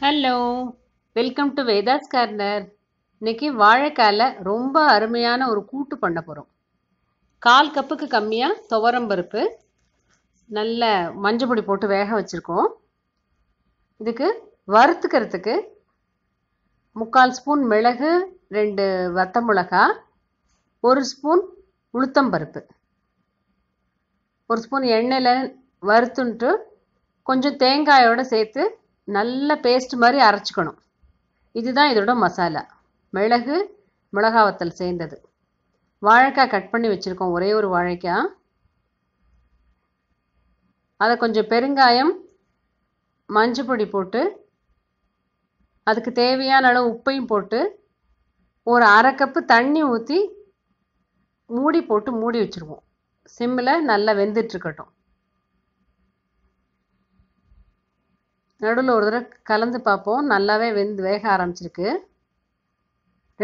hello welcome to Vedhas corner இன்னைக்கு வாழைக்காயில் ரொம்ப அருமையான ஒரு கூட்டு பண்ண போகிறோம் கால் கப்புக்கு கம்மியாக துவரம் பருப்பு நல்ல மஞ்சப்பொடி போட்டு வேக வச்சுருக்கோம் இதுக்கு வறுத்துக்கிறதுக்கு முக்கால் ஸ்பூன் மிளகு ரெண்டு வத்த மிளகா ஒரு ஸ்பூன் பருப்பு ஒரு ஸ்பூன் எண்ணெயில் வறுத்துன்ட்டு கொஞ்சம் தேங்காயோடு சேர்த்து நல்ல பேஸ்ட் மாதிரி அரைச்சிக்கணும் இதுதான் இதோட மசாலா மிளகு மிளகாவத்தல் சேர்ந்தது வாழைக்காய் கட் பண்ணி வச்சுருக்கோம் ஒரே ஒரு வாழைக்காய் அதை கொஞ்சம் பெருங்காயம் மஞ்சள் பொடி போட்டு அதுக்கு தேவையான அளவு உப்பையும் போட்டு ஒரு அரை கப்பு தண்ணி ஊற்றி மூடி போட்டு மூடி வச்சுருவோம் சிம்மில் நல்லா வெந்துட்டுருக்கட்டும் நடுவில் ஒரு தடவை கலந்து பார்ப்போம் நல்லாவே வெந்து வேக ஆரம்பிச்சிருக்கு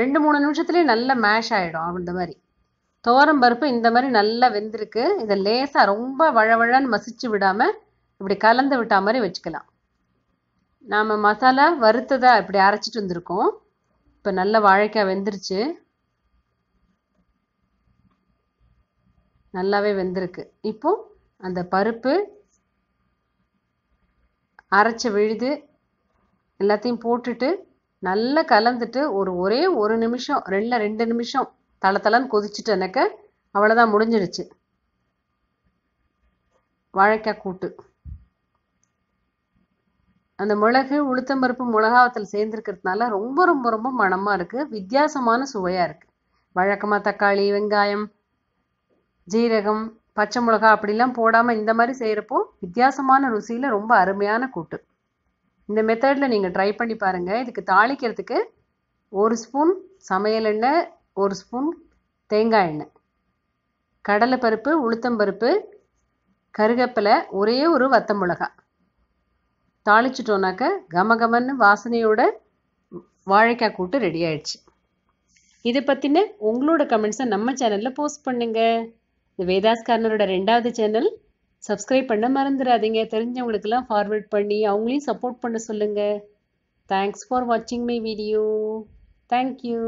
ரெண்டு மூணு நிமிஷத்துலேயே நல்லா மேஷ் ஆகிடும் அந்த மாதிரி துவரம் பருப்பு இந்த மாதிரி நல்லா வெந்திருக்கு இதை லேசாக ரொம்ப வழவழன்னு மசிச்சு விடாமல் இப்படி கலந்து விட்டா மாதிரி வச்சுக்கலாம் நாம் மசாலா வறுத்ததாக இப்படி அரைச்சிட்டு வந்திருக்கோம் இப்போ நல்லா வாழைக்காய் வெந்துருச்சு நல்லாவே வெந்திருக்கு இப்போ அந்த பருப்பு அரைச்ச விழுது எல்லாத்தையும் போட்டுட்டு நல்லா கலந்துட்டு ஒரு ஒரே ஒரு நிமிஷம் ரெண்டில் ரெண்டு நிமிஷம் தள தளன்னு அவ்வளோதான் முடிஞ்சிடுச்சு வாழைக்காய் கூட்டு அந்த மிளகு உளுத்தம்பருப்பு மிளகாவத்தில் சேர்ந்துருக்கிறதுனால ரொம்ப ரொம்ப ரொம்ப மனமாக இருக்குது வித்தியாசமான சுவையாக இருக்குது வழக்கமாக தக்காளி வெங்காயம் ஜீரகம் பச்சை மிளகா அப்படிலாம் போடாமல் இந்த மாதிரி செய்கிறப்போ வித்தியாசமான ருசியில் ரொம்ப அருமையான கூட்டு இந்த மெத்தடில் நீங்கள் ட்ரை பண்ணி பாருங்கள் இதுக்கு தாளிக்கிறதுக்கு ஒரு ஸ்பூன் சமையல் எண்ணெய் ஒரு ஸ்பூன் தேங்காய் எண்ணெய் கடலை பருப்பு உளுத்தம் பருப்பு கருகப்பிலை ஒரே ஒரு வத்த மிளகா தாளிச்சிட்டோன்னாக்க கமகமன்னு வாசனையோட வாழைக்காய் கூட்டு ரெடி ஆயிடுச்சு இதை பற்றின உங்களோட கமெண்ட்ஸை நம்ம சேனலில் போஸ்ட் பண்ணுங்கள் இந்த வேதாஸ் கார்னரோட ரெண்டாவது சேனல் சப்ஸ்கிரைப் பண்ண மறந்துடாதீங்க தெரிஞ்சவங்களுக்கெல்லாம் ஃபார்வேர்ட் பண்ணி அவங்களையும் சப்போர்ட் பண்ண சொல்லுங்கள் தேங்க்ஸ் ஃபார் வாட்சிங் மை வீடியோ தேங்க்யூ